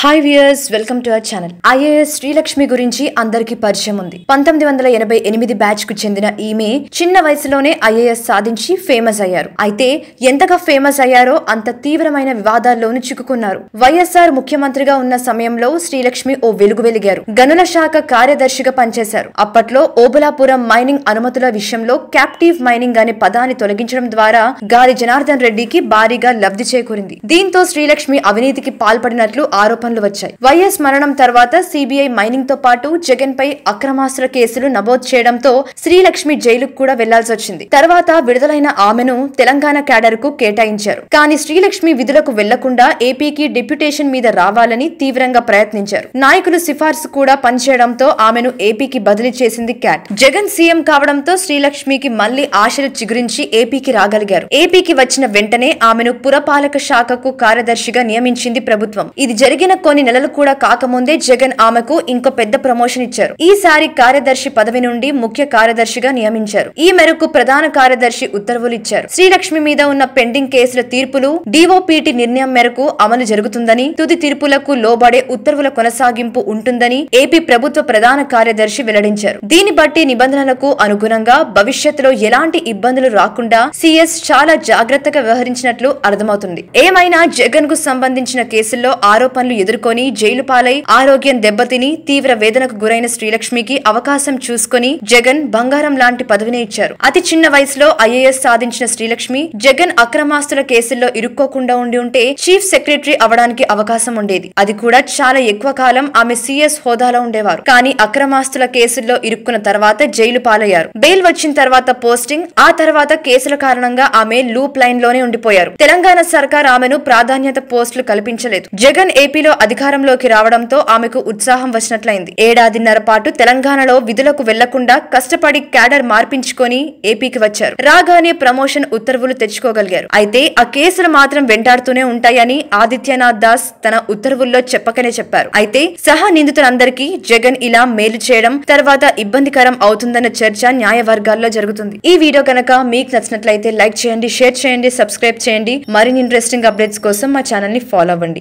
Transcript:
hi viewers welcome to our channel IAS Srilakshmi గురించి అందరికి పరిచయం ఉంది పంతొమ్మిది వందల ఎనభై ఎనిమిది బ్యాచ్ కు చెందిన ఈమె చిన్న వయసులోనే ఐఏఎస్ సాధించి ఫేమస్ అయ్యారు అయితే ఎంతగా ఫేమస్ అయ్యారో అంత తీవ్రమైన వివాదాల్లోనూ చిక్కుకున్నారు వైఎస్ఆర్ ముఖ్యమంత్రిగా ఉన్న సమయంలో శ్రీలక్ష్మి ఓ వెలుగు వెలిగారు గనుల శాఖ కార్యదర్శిగా పనిచేశారు అప్పట్లో ఓబులాపురం మైనింగ్ అనుమతుల విషయంలో క్యాప్టివ్ మైనింగ్ అనే పదాన్ని తొలగించడం ద్వారా గాలి జనార్దన్ రెడ్డికి భారీగా లబ్ధి చేకూరింది దీంతో శ్రీలక్ష్మి అవినీతికి పాల్పడినట్లు ఆరోపణ ఆరోపణలు వచ్చాయి వైఎస్ మరణం తర్వాత సిబిఐ మైనింగ్ తో పాటు జగన్ పై అక్రమాస్త్ర కేసులు నమోదు చేయడంతో శ్రీలక్ష్మి జైలుకు కూడా వెళ్లాల్సి వచ్చింది తర్వాత విడుదలైన ఆమెను తెలంగాణ క్యాడర్ కు కేటాయించారు కానీ శ్రీలక్ష్మి విధులకు వెళ్లకుండా ఏపీకి డిప్యుటేషన్ మీద రావాలని తీవ్రంగా ప్రయత్నించారు నాయకులు సిఫార్సు కూడా పనిచేయడంతో ఆమెను ఏపీకి బదిలీ చేసింది క్యాట్ జగన్ సీఎం కావడంతో శ్రీలక్ష్మికి మళ్లీ ఆశలు చిగురించి ఏపీకి రాగలిగారు ఏపీకి వచ్చిన వెంటనే ఆమెను పురపాలక శాఖకు కార్యదర్శిగా నియమించింది ప్రభుత్వం ఇది జరిగిన కొన్ని నెలలు కూడా కాకముందే జగన్ ఆమెకు ఇంకో పెద్ద ప్రమోషన్ ఇచ్చారు ఈసారి కార్యదర్శి పదవి నుండి ముఖ్య కార్యదర్శిగా నియమించారు ఈ మేరకు ప్రధాన కార్యదర్శి ఉత్తర్వులు ఇచ్చారు శ్రీలక్ష్మి మీద ఉన్న పెండింగ్ కేసుల తీర్పులు డిఓపిటి నిర్ణయం మేరకు అమలు జరుగుతుందని తుది తీర్పులకు లోబడే ఉత్తర్వుల కొనసాగింపు ఉంటుందని ఏపీ ప్రభుత్వ ప్రధాన కార్యదర్శి వెల్లడించారు దీన్ని బట్టి నిబంధనలకు అనుగుణంగా భవిష్యత్తులో ఎలాంటి ఇబ్బందులు రాకుండా సీఎస్ చాలా జాగ్రత్తగా వ్యవహరించినట్లు అర్థమవుతుంది ఏమైనా జగన్ కు సంబంధించిన కేసుల్లో ఆరోపణలు ఎదుర్కొని జైలు పాలై ఆరోగ్యం దెబ్బతిని తీవ్ర వేదనకు గురైన శ్రీలక్ష్మికి అవకాశం చూసుకుని జగన్ బంగారం లాంటి పదవిని ఇచ్చారు అతి చిన్న వయసులో ఐఏఎస్ సాధించిన శ్రీలక్ష్మి జగన్ అక్రమాస్తుల కేసుల్లో ఇరుక్కోకుండా ఉండి ఉంటే చీఫ్ సెక్రటరీ అవడానికి అవకాశం ఉండేది అది కూడా చాలా ఎక్కువ కాలం ఆమె సీఎస్ హోదాలో ఉండేవారు కానీ అక్రమాస్తుల కేసుల్లో ఇరుక్కున్న తర్వాత జైలు పాలయ్యారు బెయిల్ వచ్చిన తర్వాత పోస్టింగ్ ఆ తర్వాత కేసుల కారణంగా ఆమె లూప్ లైన్ లోనే ఉండిపోయారు తెలంగాణ సర్కార్ ఆమెను ప్రాధాన్యత పోస్టులు కల్పించలేదు జగన్ ఏపీలో అధికారంలోకి రావడంతో ఆమెకు ఉత్సాహం వచ్చినట్లయింది ఏడాదిన్నర పాటు తెలంగాణలో విధులకు వెళ్లకుండా కష్టపడి క్యాడర్ మార్పించుకొని ఏపీకి వచ్చారు రాగానే ప్రమోషన్ ఉత్తర్వులు తెచ్చుకోగలిగారు అయితే ఆ కేసులు మాత్రం వెంటాడుతూనే ఉంటాయని ఆదిత్యనాథ్ దాస్ తన ఉత్తర్వుల్లో చెప్పకనే చెప్పారు అయితే సహా నిందితులందరికీ జగన్ ఇలా మేలు చేయడం తర్వాత ఇబ్బందికరం అవుతుందన్న చర్చ న్యాయ వర్గాల్లో జరుగుతుంది ఈ వీడియో కనుక మీకు నచ్చినట్లయితే లైక్ చేయండి షేర్ చేయండి సబ్స్క్రైబ్ చేయండి మరిన్ని ఇంట్రెస్టింగ్ అప్డేట్స్ కోసం మా ఛానల్ ని ఫాలో అవ్వండి